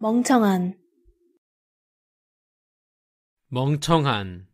멍청한 멍청한